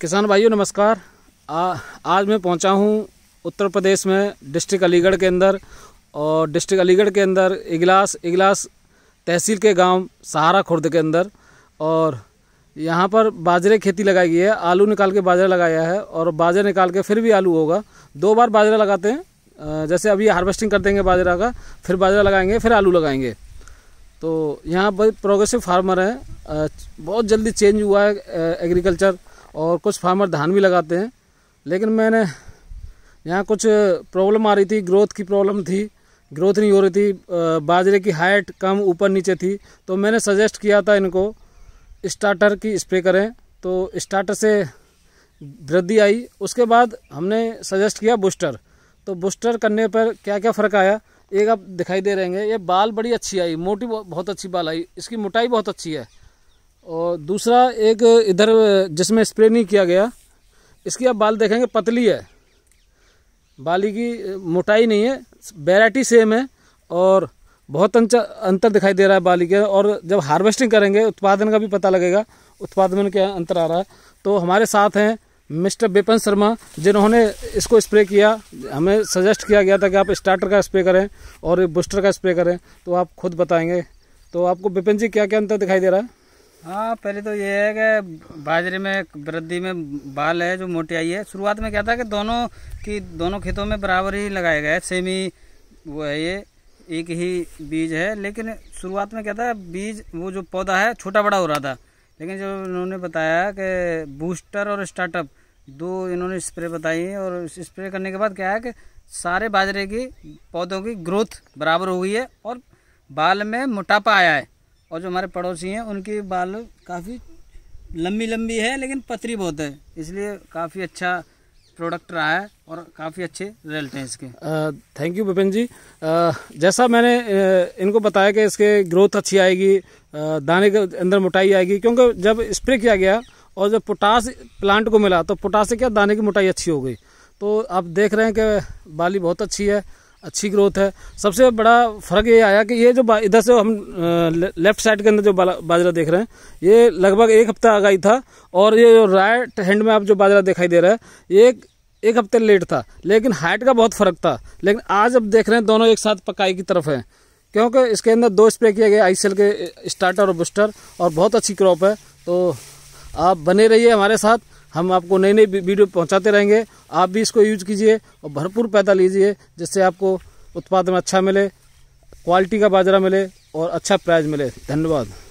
किसान भाइयों नमस्कार आ, आज मैं पहुंचा हूं उत्तर प्रदेश में डिस्ट्रिक्ट अलीगढ़ के अंदर और डिस्ट्रिक्ट अलीगढ़ के अंदर इगलास इगलास तहसील के गांव सहारा खुर्द के अंदर और यहां पर बाजरे खेती लगाई गई है आलू निकाल के बाजरा लगाया है और बाजरा निकाल के फिर भी आलू होगा दो बार बाजरा लगाते हैं जैसे अभी हार्वेस्टिंग कर देंगे बाजरा का फिर बाजरा लगाएंगे फिर आलू लगाएंगे तो यहाँ पर प्रोग्रेसिव फार्मर हैं बहुत जल्दी चेंज हुआ है एग्रीकल्चर और कुछ फार्मर धान भी लगाते हैं लेकिन मैंने यहाँ कुछ प्रॉब्लम आ रही थी ग्रोथ की प्रॉब्लम थी ग्रोथ नहीं हो रही थी बाजरे की हाइट कम ऊपर नीचे थी तो मैंने सजेस्ट किया था इनको स्टार्टर की स्प्रे करें तो स्टार्टर से वृद्धि आई उसके बाद हमने सजेस्ट किया बूस्टर तो बूस्टर करने पर क्या क्या फ़र्क आया एक आप दिखाई दे रहे हैं ये बाल बड़ी अच्छी आई मोटी बहुत अच्छी बाल आई इसकी मोटाई बहुत अच्छी है और दूसरा एक इधर जिसमें स्प्रे नहीं किया गया इसकी आप बाल देखेंगे पतली है बाली की मोटाई नहीं है वेराइटी सेम है और बहुत अंतर दिखाई दे रहा है बाली के और जब हार्वेस्टिंग करेंगे उत्पादन का भी पता लगेगा उत्पादन में क्या अंतर आ रहा है तो हमारे साथ हैं मिस्टर बेपन शर्मा जिन्होंने इसको स्प्रे किया हमें सजेस्ट किया गया था कि आप स्टार्टर का स्प्रे करें और बूस्टर का स्प्रे करें तो आप खुद बताएंगे तो आपको बिपिन जी क्या क्या अंतर दिखाई दे रहा है हाँ पहले तो ये है कि बाजरे में वृद्धि में बाल है जो मोटी आई है शुरुआत में क्या था कि दोनों की दोनों खेतों में बराबर ही लगाए गए सेमी वो है ये एक ही बीज है लेकिन शुरुआत में क्या था बीज वो जो पौधा है छोटा बड़ा हो रहा था लेकिन जब उन्होंने बताया कि बूस्टर और स्टार्टअप दो इन्होंने स्प्रे बताई और स्प्रे करने के बाद क्या है कि सारे बाजरे की पौधों की ग्रोथ बराबर हो गई है और बाल में मोटापा आया है और जो हमारे पड़ोसी हैं उनकी बाल काफ़ी लंबी लंबी है लेकिन पतरी बहुत है इसलिए काफ़ी अच्छा प्रोडक्ट रहा है और काफ़ी अच्छे रिजल्ट हैं इसके थैंक यू विपिन जी आ, जैसा मैंने इनको बताया कि इसके ग्रोथ अच्छी आएगी दाने के अंदर मोटाई आएगी क्योंकि जब स्प्रे किया गया और जब पोटास प्लांट को मिला तो पोटास से क्या दाने की मोटाई अच्छी हो गई तो आप देख रहे हैं कि बाली बहुत अच्छी है अच्छी ग्रोथ है सबसे बड़ा फ़र्क ये आया कि ये जो इधर से हम लेफ्ट साइड के अंदर जो बाजरा देख रहे हैं ये लगभग एक हफ्ता गई था और ये जो राइट हैंड में आप जो बाजरा दिखाई दे रहा है ये एक, एक हफ्ते लेट था लेकिन हाइट का बहुत फ़र्क था लेकिन आज अब देख रहे हैं दोनों एक साथ पकाई की तरफ हैं क्योंकि इसके अंदर दो स्प्रे किए गए आई के स्टार्टर और बूस्टर और बहुत अच्छी क्रॉप है तो आप बने रहिए हमारे साथ हम आपको नई नई वीडियो पहुंचाते रहेंगे आप भी इसको यूज कीजिए और भरपूर पैदा लीजिए जिससे आपको उत्पादन अच्छा मिले क्वालिटी का बाजरा मिले और अच्छा प्राइस मिले धन्यवाद